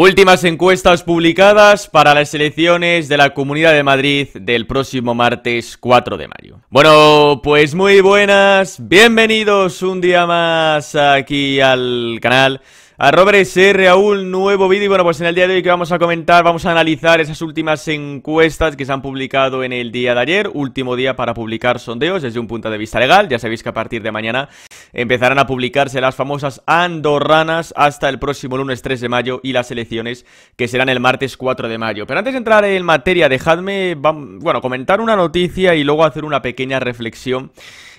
Últimas encuestas publicadas para las elecciones de la Comunidad de Madrid del próximo martes 4 de mayo. Bueno, pues muy buenas, bienvenidos un día más aquí al canal. A Robert SR, a un nuevo vídeo. Y Bueno, pues en el día de hoy que vamos a comentar, vamos a analizar esas últimas encuestas que se han publicado en el día de ayer, último día para publicar sondeos desde un punto de vista legal. Ya sabéis que a partir de mañana empezarán a publicarse las famosas andorranas hasta el próximo lunes 3 de mayo y las elecciones que serán el martes 4 de mayo. Pero antes de entrar en materia, dejadme, bueno, comentar una noticia y luego hacer una pequeña reflexión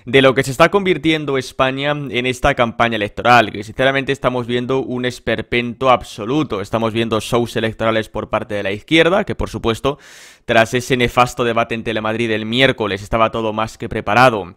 de lo que se está convirtiendo España en esta campaña electoral, que sinceramente estamos viendo un esperpento absoluto. Estamos viendo shows electorales por parte de la izquierda, que por supuesto, tras ese nefasto debate en Telemadrid el miércoles, estaba todo más que preparado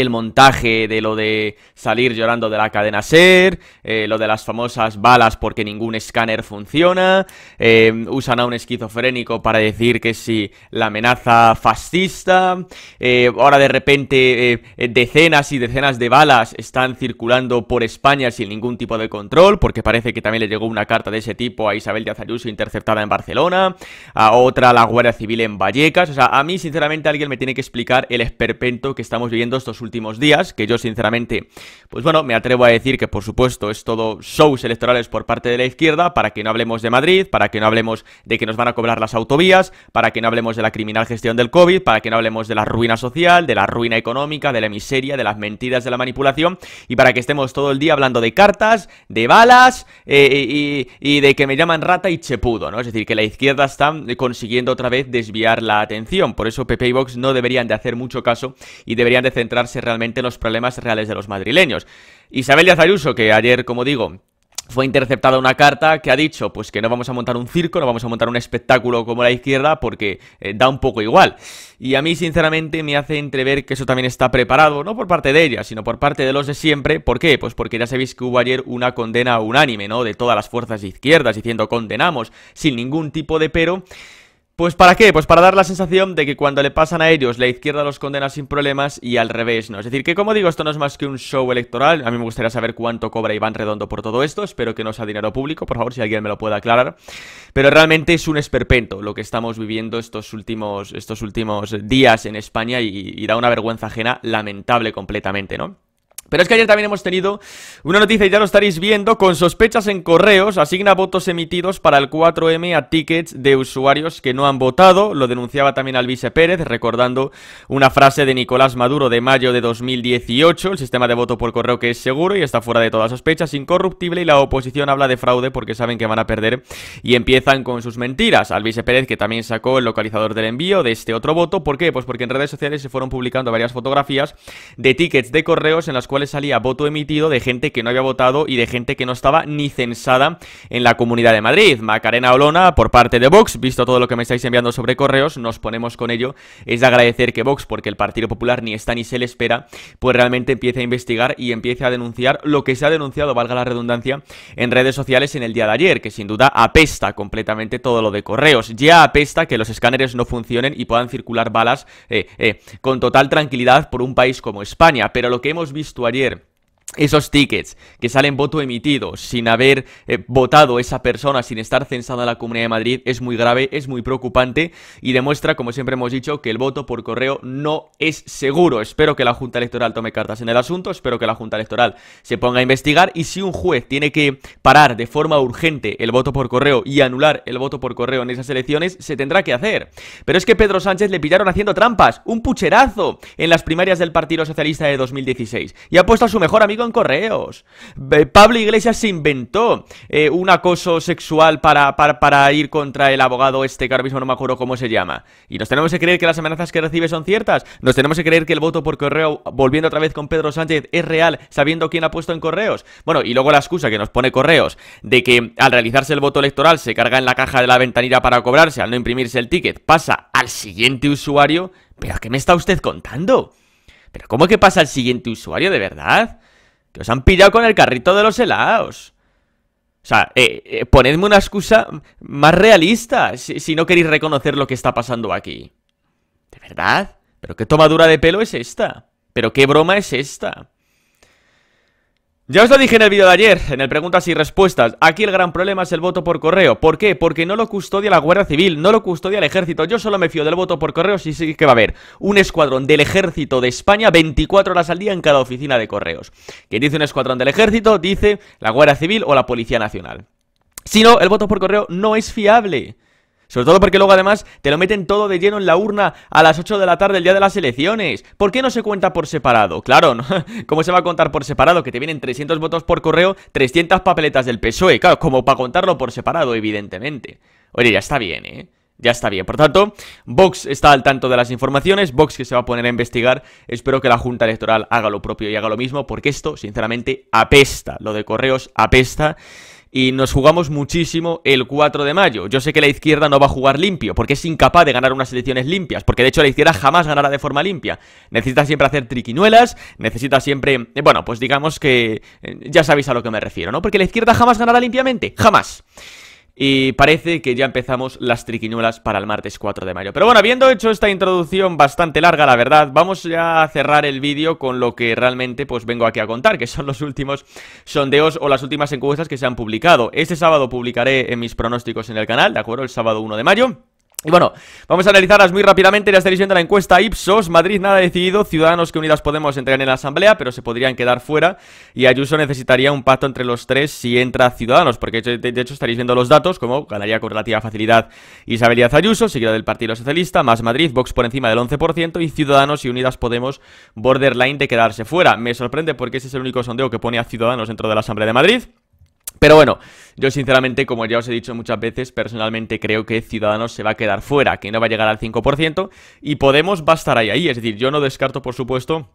el montaje de lo de salir llorando de la cadena SER, eh, lo de las famosas balas porque ningún escáner funciona, eh, usan a un esquizofrénico para decir que sí, la amenaza fascista, eh, ahora de repente decenas y decenas de balas están circulando por España sin ningún tipo de control, porque parece que también le llegó una carta de ese tipo a Isabel de Ayuso interceptada en Barcelona, a otra la Guardia Civil en Vallecas, o sea, a mí sinceramente alguien me tiene que explicar el esperpento que estamos viviendo estos últimos últimos días, que yo sinceramente, pues bueno, me atrevo a decir que por supuesto es todo shows electorales por parte de la izquierda, para que no hablemos de Madrid, para que no hablemos de que nos van a cobrar las autovías, para que no hablemos de la criminal gestión del COVID, para que no hablemos de la ruina social, de la ruina económica, de la miseria, de las mentiras, de la manipulación, y para que estemos todo el día hablando de cartas, de balas eh, y, de que me llaman rata y chepudo, ¿no? Es decir, que la izquierda está consiguiendo otra vez desviar la atención, por eso PP y Vox no deberían de hacer mucho caso y deberían de centrarse realmente los problemas reales de los madrileños. Isabel Díaz Ayuso, que ayer, como digo, fue interceptada una carta que ha dicho pues que no vamos a montar un circo, no vamos a montar un espectáculo como la izquierda porque eh, da un poco igual. Y a mí sinceramente me hace entrever que eso también está preparado, no por parte de ella, sino por parte de los de siempre. ¿Por qué? Pues porque ya sabéis que hubo ayer una condena unánime, ¿no? De todas las fuerzas izquierdas diciendo condenamos sin ningún tipo de pero. Pues para qué? Pues para dar la sensación de que cuando le pasan a ellos, la izquierda los condena sin problemas y al revés, ¿no? Es decir, que como digo, esto no es más que un show electoral. A mí me gustaría saber cuánto cobra Iván Redondo por todo esto. Espero que no sea dinero público, por favor, si alguien me lo puede aclarar. Pero realmente es un esperpento lo que estamos viviendo estos últimos, estos últimos días en España y da una vergüenza ajena lamentable completamente, ¿no? Pero es que ayer también hemos tenido una noticia, y ya lo estaréis viendo, con sospechas en correos, asigna votos emitidos para el 4M a tickets de usuarios que no han votado, lo denunciaba también Alvise Pérez, recordando una frase de Nicolás Maduro de mayo de 2018, el sistema de voto por correo que es seguro y está fuera de toda sospecha, incorruptible, y la oposición habla de fraude porque saben que van a perder y empiezan con sus mentiras. Alvise Pérez, que también sacó el localizador del envío de este otro voto, ¿por qué? Pues porque en redes sociales se fueron publicando varias fotografías de tickets de correos en las cuales cuales salía voto emitido de gente que no había votado y de gente que no estaba ni censada en la Comunidad de Madrid. Macarena Olona, por parte de Vox, visto todo lo que me estáis enviando sobre correos, nos ponemos con ello. Es de agradecer que Vox, porque el Partido Popular ni está ni se le espera, pues realmente empiece a investigar y empiece a denunciar lo que se ha denunciado, valga la redundancia, en redes sociales en el día de ayer, que sin duda apesta completamente todo lo de correos. Ya apesta que los escáneres no funcionen y puedan circular balas eh, eh, con total tranquilidad por un país como España. Pero lo que hemos visto Guarier esos tickets que salen voto emitido sin haber eh, votado esa persona, sin estar censada en la Comunidad de Madrid, es muy grave, es muy preocupante y demuestra, como siempre hemos dicho, que el voto por correo no es seguro. Espero que la Junta Electoral tome cartas en el asunto, espero que la Junta Electoral se ponga a investigar y si un juez tiene que parar de forma urgente el voto por correo y anular el voto por correo en esas elecciones, se tendrá que hacer. Pero es que Pedro Sánchez le pillaron haciendo trampas, un pucherazo en las primarias del Partido Socialista de 2016 y ha puesto a su mejor amigo en correos. Eh, Pablo Iglesias se inventó eh, un acoso sexual para, ir contra el abogado este, que ahora mismo no me acuerdo cómo se llama. Y nos tenemos que creer que las amenazas que recibe son ciertas. Nos tenemos que creer que el voto por correo, volviendo otra vez con Pedro Sánchez, es real, sabiendo quién ha puesto en correos. Bueno, y luego la excusa que nos pone correos de que al realizarse el voto electoral se carga en la caja de la ventanilla para cobrarse, al no imprimirse el ticket, pasa al siguiente usuario. ¿Pero qué me está usted contando? ¿Pero cómo que pasa al siguiente usuario de verdad? os han pillado con el carrito de los helados. O sea, eh, eh, ponedme una excusa más realista si, si no queréis reconocer lo que está pasando aquí. ¿De verdad? ¿Pero qué tomadura de pelo es esta? ¿Pero qué broma es esta? Ya os lo dije en el vídeo de ayer, en el preguntas y respuestas, aquí el gran problema es el voto por correo. ¿Por qué? Porque no lo custodia la Guerra Civil, no lo custodia el ejército. Yo solo me fío del voto por correo si sí que va a haber un escuadrón del ejército de España 24 horas al día en cada oficina de correos. Quien dice un escuadrón del ejército, dice la Guardia Civil o la Policía Nacional. Si no, el voto por correo no es fiable. Sobre todo porque luego además te lo meten todo de lleno en la urna a las 8 de la tarde el día de las elecciones. ¿Por qué no se cuenta por separado? Claro, ¿cómo se va a contar por separado? Que te vienen 300 votos por correo, 300 papeletas del PSOE. Claro, como para contarlo por separado, evidentemente. Oye, ya está bien, ¿eh? Ya está bien. Por tanto, Vox está al tanto de las informaciones, Vox que se va a poner a investigar. Espero que la Junta Electoral haga lo propio y haga lo mismo, porque esto, sinceramente, apesta. Lo de correos apesta y nos jugamos muchísimo el 4 de mayo. Yo sé que la izquierda no va a jugar limpio, porque es incapaz de ganar unas elecciones limpias, porque de hecho la izquierda jamás ganará de forma limpia. Necesita siempre hacer triquinuelas necesita siempre, eh, bueno, pues digamos que eh, ya sabéis a lo que me refiero, ¿no? Porque la izquierda jamás ganará limpiamente, jamás. Y parece que ya empezamos las triquiñuelas para el martes 4 de mayo. Pero bueno, habiendo hecho esta introducción bastante larga, la verdad, vamos ya a cerrar el vídeo con lo que realmente pues vengo aquí a contar, que son los últimos sondeos o las últimas encuestas que se han publicado. Este sábado publicaré en mis pronósticos en el canal, ¿de acuerdo? El sábado 1 de mayo. Y bueno, vamos a analizarlas muy rápidamente. Ya estaréis viendo la encuesta Ipsos. Madrid nada decidido. Ciudadanos que Unidas Podemos entran en la asamblea, pero se podrían quedar fuera. Y Ayuso necesitaría un pacto entre los tres si entra Ciudadanos, porque de hecho estaréis viendo los datos, como ganaría con relativa facilidad Isabel Díaz Ayuso, seguida del Partido Socialista, más Madrid, Vox por encima del 11%, y Ciudadanos y Unidas Podemos borderline de quedarse fuera. Me sorprende porque ese es el único sondeo que pone a Ciudadanos dentro de la Asamblea de Madrid. Pero bueno, yo sinceramente, como ya os he dicho muchas veces, personalmente creo que Ciudadanos se va a quedar fuera, que no va a llegar al 5% y Podemos va a estar ahí, ahí. Es decir, yo no descarto, por supuesto,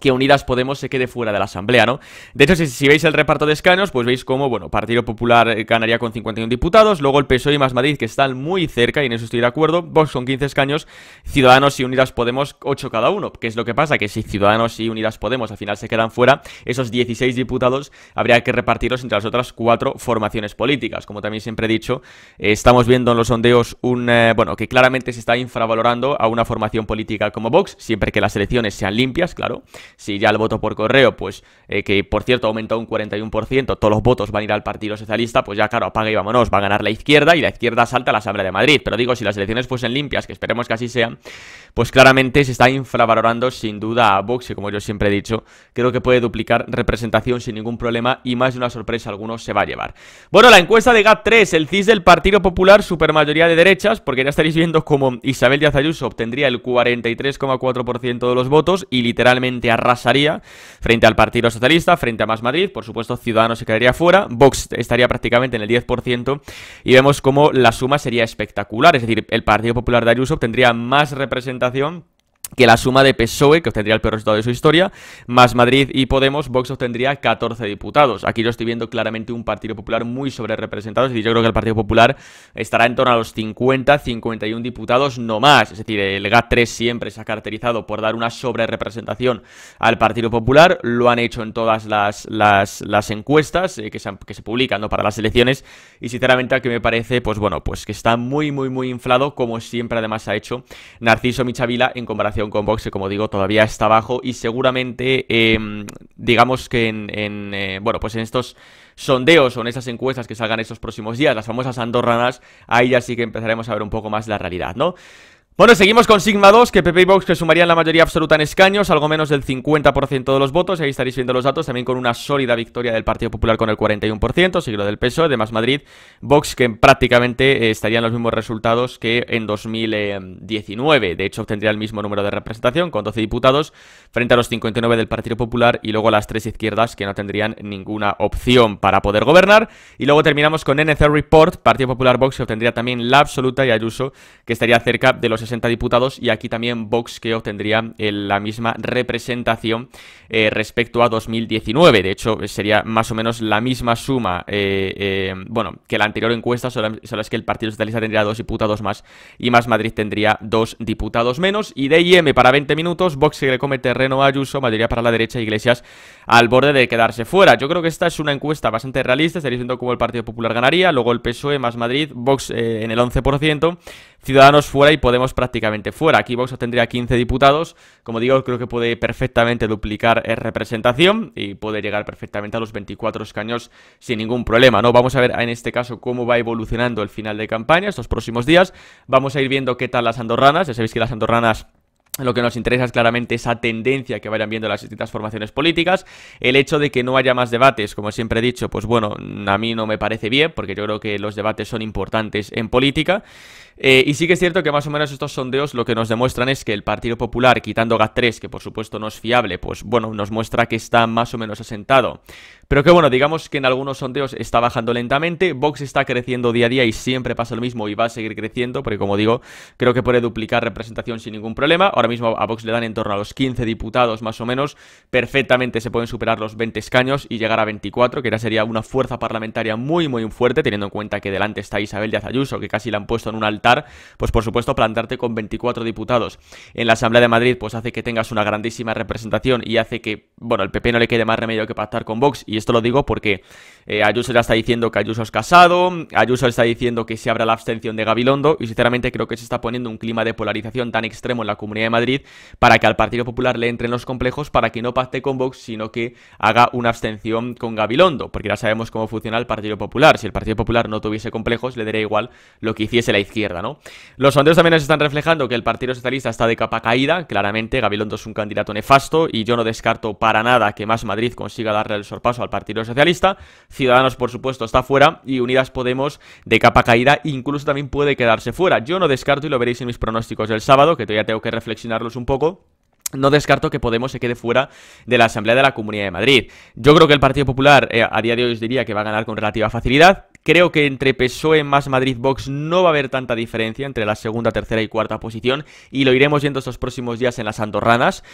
que Unidas Podemos se quede fuera de la Asamblea, ¿no? De hecho, si, veis el reparto de escaños, pues veis cómo, bueno, Partido Popular eh, ganaría con 51 diputados, luego el PSOE y Más Madrid, que están muy cerca, y en eso estoy de acuerdo, Vox con 15 escaños, Ciudadanos y Unidas Podemos 8 cada uno, que es lo que pasa, que si Ciudadanos y Unidas Podemos al final se quedan fuera, esos 16 diputados habría que repartirlos entre las otras cuatro formaciones políticas. Como también siempre he dicho, eh, estamos viendo en los sondeos un, eh, bueno, que claramente se está infravalorando a una formación política como Vox, siempre que las elecciones sean limpias, claro. Si ya el voto por correo, pues eh, que por cierto aumenta un 41%, todos los votos van a ir al Partido Socialista, pues ya claro, apaga y vámonos, va a ganar la izquierda y la izquierda salta a la Asamblea de Madrid. Pero digo, si las elecciones fuesen limpias, que esperemos que así sean, pues claramente se está infravalorando sin duda a Vox, y como yo siempre he dicho, creo que puede duplicar representación sin ningún problema y más de una sorpresa algunos se va a llevar. Bueno, la encuesta de GAP3, el CIS del Partido Popular, supermayoría de derechas, porque ya estaréis viendo cómo Isabel Díaz Ayuso obtendría el 43,4% de los votos y literalmente arrasaría frente al Partido Socialista, frente a Más Madrid, por supuesto Ciudadanos se quedaría fuera, Vox estaría prácticamente en el 10% y vemos cómo la suma sería espectacular, es decir, el Partido Popular de Ayuso obtendría más representación que la suma de PSOE, que obtendría el peor resultado de su historia, más Madrid y Podemos, Vox obtendría 14 diputados. Aquí yo estoy viendo claramente un Partido Popular muy sobre representado, es decir, yo creo que el Partido Popular estará en torno a los 50, 51 diputados, no más. Es decir, el GAT3 siempre se ha caracterizado por dar una sobre representación al Partido Popular, lo han hecho en todas las, las, encuestas eh, que, se, que, se, publican para las elecciones, y sinceramente aquí me parece, pues bueno, pues que está muy, muy, muy inflado, como siempre además ha hecho Narciso Michavila en comparación con Vox, como digo, todavía está bajo y seguramente, em, digamos que en, eh, bueno, pues en estos sondeos o en estas encuestas que salgan estos próximos días, las famosas andorranas, ahí ya sí que empezaremos a ver un poco más la realidad, ¿no? Bueno, seguimos con Sigma 2, que PP y Vox que sumarían la mayoría absoluta en escaños, algo menos del 50% de los votos, ahí estaréis viendo los datos, también con una sólida victoria del Partido Popular con el 41%, siglo del PSOE, Más Madrid, Vox que prácticamente eh, estarían los mismos resultados que en 2019, de hecho obtendría el mismo número de representación, con 12 diputados, frente a los 59 del Partido Popular y luego las tres izquierdas que no tendrían ninguna opción para poder gobernar, y luego terminamos con NC Report, Partido Popular Vox que obtendría también la absoluta y Ayuso que estaría cerca de los 60 diputados y aquí también Vox que obtendría eh, la misma representación eh, respecto a 2019. De hecho, eh, sería más o menos la misma suma, bueno, que la anterior encuesta, solo, es que el Partido Socialista tendría dos diputados más y Más Madrid tendría dos diputados menos. Y de para 20 minutos, Vox que le come terreno a Ayuso, mayoría para la derecha, Iglesias al borde de quedarse fuera. Yo creo que esta es una encuesta bastante realista, estaréis diciendo cómo el Partido Popular ganaría, luego el PSOE más Madrid, Vox en el 11%, Ciudadanos fuera y Podemos prácticamente fuera. Aquí Vox tendría 15 diputados. Como digo, creo que puede perfectamente duplicar eh, representación y puede llegar perfectamente a los 24 escaños sin ningún problema, ¿no? Vamos a ver en este caso cómo va evolucionando el final de campaña estos próximos días. Vamos a ir viendo qué tal las andorranas. Ya sabéis que las andorranas lo que nos interesa es claramente esa tendencia que vayan viendo las distintas formaciones políticas. El hecho de que no haya más debates, como siempre he dicho, pues bueno, a mí no me parece bien, porque yo creo que los debates son importantes en política. Eh, y sí que es cierto que más o menos estos sondeos lo que nos demuestran es que el Partido Popular, quitando GAT3, que por supuesto no es fiable, pues bueno, nos muestra que está más o menos asentado. Pero que bueno, digamos que en algunos sondeos está bajando lentamente, Vox está creciendo día a día y siempre pasa lo mismo y va a seguir creciendo, porque como digo, creo que puede duplicar representación sin ningún problema. Ahora mismo a Vox le dan en torno a los 15 diputados más o menos, perfectamente se pueden superar los 20 escaños y llegar a 24, que ya sería una fuerza parlamentaria muy muy fuerte, teniendo en cuenta que delante está Isabel de Ayuso, que casi la han puesto en un altar, pues por supuesto plantarte con 24 diputados en la Asamblea de Madrid pues hace que tengas una grandísima representación y hace que bueno, al PP no le quede más remedio que pactar con Vox, y esto lo digo porque eh, Ayuso ya está diciendo que Ayuso es casado, Ayuso está diciendo que se abra la abstención de Gabilondo, y sinceramente creo que se está poniendo un clima de polarización tan extremo en la Comunidad de Madrid para que al Partido Popular le entren los complejos para que no pacte con Vox, sino que haga una abstención con Gabilondo, porque ya sabemos cómo funciona el Partido Popular. Si el Partido Popular no tuviese complejos, le daría igual lo que hiciese la izquierda, ¿no? Los sondeos también nos están reflejando que el Partido Socialista está de capa caída, claramente Gabilondo es un candidato nefasto y yo no descarto para nada que Más Madrid consiga darle el sorpaso al Partido Socialista. Ciudadanos, por supuesto, está fuera y Unidas Podemos de capa caída incluso también puede quedarse fuera. Yo no descarto y lo veréis en mis pronósticos del sábado, que todavía tengo que reflexionarlos un poco. No descarto que Podemos se quede fuera de la Asamblea de la Comunidad de Madrid. Yo creo que el Partido Popular eh, a día de hoy os diría que va a ganar con relativa facilidad. Creo que entre PSOE más Madrid Vox no va a haber tanta diferencia entre la segunda, tercera y cuarta posición y lo iremos viendo estos próximos días en las andorranas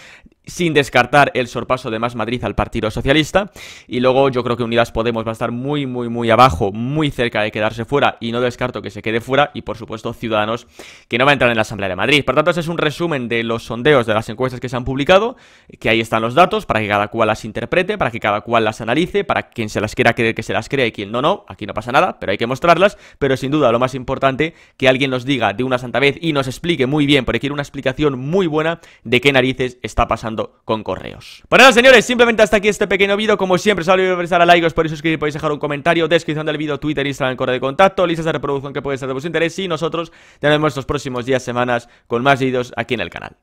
sin descartar el sorpaso de Más Madrid al Partido Socialista. Y luego yo creo que Unidas Podemos va a estar muy, muy, muy abajo, muy cerca de quedarse fuera y no descarto que se quede fuera. Y por supuesto Ciudadanos que no va a entrar en la Asamblea de Madrid. Por tanto, ese es un resumen de los sondeos de las encuestas que se han publicado, que ahí están los datos para que cada cual las interprete, para que cada cual las analice, para quien se las quiera creer que se las crea y quien no, no. Aquí no pasa nada, pero hay que mostrarlas. Pero sin duda lo más importante, que alguien nos diga de una santa vez y nos explique muy bien, porque quiere una explicación muy buena de qué narices está pasando con correos. Bueno, pues nada, señores, simplemente hasta aquí este pequeño vídeo. Como siempre, os voy a prestar a like, os podéis suscribir, podéis dejar un comentario, descripción del vídeo, Twitter, Instagram, correo de contacto, listas de reproducción que puede ser de vuestro interés. Y nosotros ya nos vemos los próximos días, semanas, con más vídeos aquí en el canal.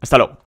Hasta luego.